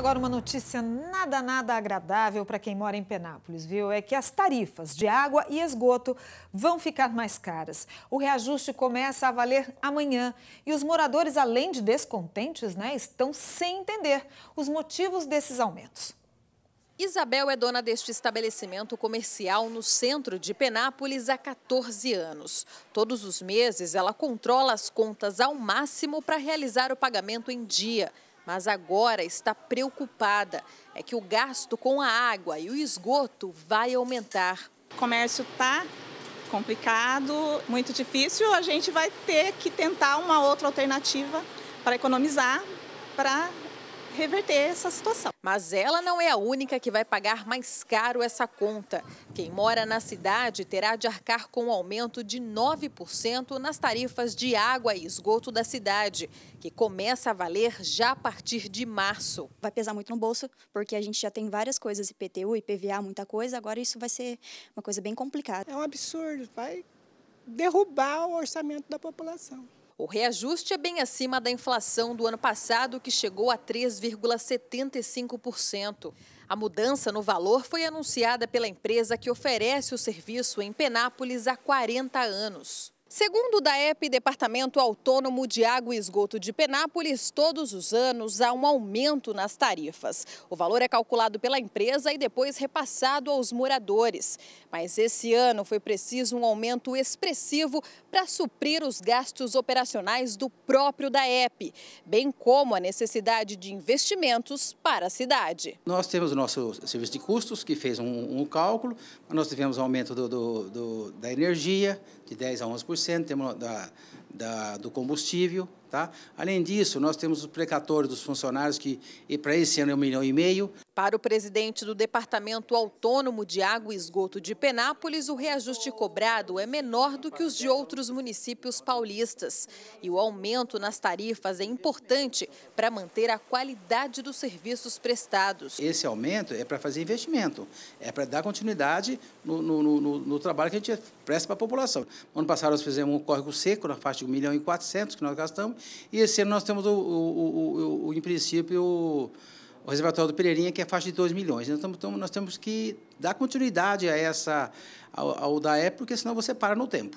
Agora, uma notícia nada, nada agradável para quem mora em Penápolis, viu? É que as tarifas de água e esgoto vão ficar mais caras. O reajuste começa a valer amanhã e os moradores, além de descontentes, né, estão sem entender os motivos desses aumentos. Isabel é dona deste estabelecimento comercial no centro de Penápolis há 14 anos. Todos os meses, ela controla as contas ao máximo para realizar o pagamento em dia mas agora está preocupada. É que o gasto com a água e o esgoto vai aumentar. O comércio está complicado, muito difícil. A gente vai ter que tentar uma outra alternativa para economizar, para reverter essa situação. Mas ela não é a única que vai pagar mais caro essa conta. Quem mora na cidade terá de arcar com um aumento de 9% nas tarifas de água e esgoto da cidade, que começa a valer já a partir de março. Vai pesar muito no bolso, porque a gente já tem várias coisas, IPTU, IPVA, muita coisa, agora isso vai ser uma coisa bem complicada. É um absurdo, vai derrubar o orçamento da população. O reajuste é bem acima da inflação do ano passado, que chegou a 3,75%. A mudança no valor foi anunciada pela empresa que oferece o serviço em Penápolis há 40 anos. Segundo o DAEP, Departamento Autônomo de Água e Esgoto de Penápolis, todos os anos há um aumento nas tarifas. O valor é calculado pela empresa e depois repassado aos moradores. Mas esse ano foi preciso um aumento expressivo para suprir os gastos operacionais do próprio DAEP, bem como a necessidade de investimentos para a cidade. Nós temos o nosso serviço de custos, que fez um, um cálculo, nós tivemos aumento do, do, do, da energia, de 10% a 11%. 100% da, da, do combustível, Tá? Além disso, nós temos o precatório dos funcionários, que para esse ano é um milhão e meio. Para o presidente do Departamento Autônomo de Água e Esgoto de Penápolis, o reajuste cobrado é menor do que os de outros municípios paulistas. E o aumento nas tarifas é importante para manter a qualidade dos serviços prestados. Esse aumento é para fazer investimento, é para dar continuidade no, no, no, no, trabalho que a gente presta para a população. Ano passado nós fizemos um córrego seco na faixa de 1 milhão e 400 que nós gastamos e esse ano nós temos, o, o, o, em princípio, o, reservatório do Pereirinha, que é faixa de 2 milhões. Então, nós temos que dar continuidade a essa, ao, ao da porque senão você para no tempo.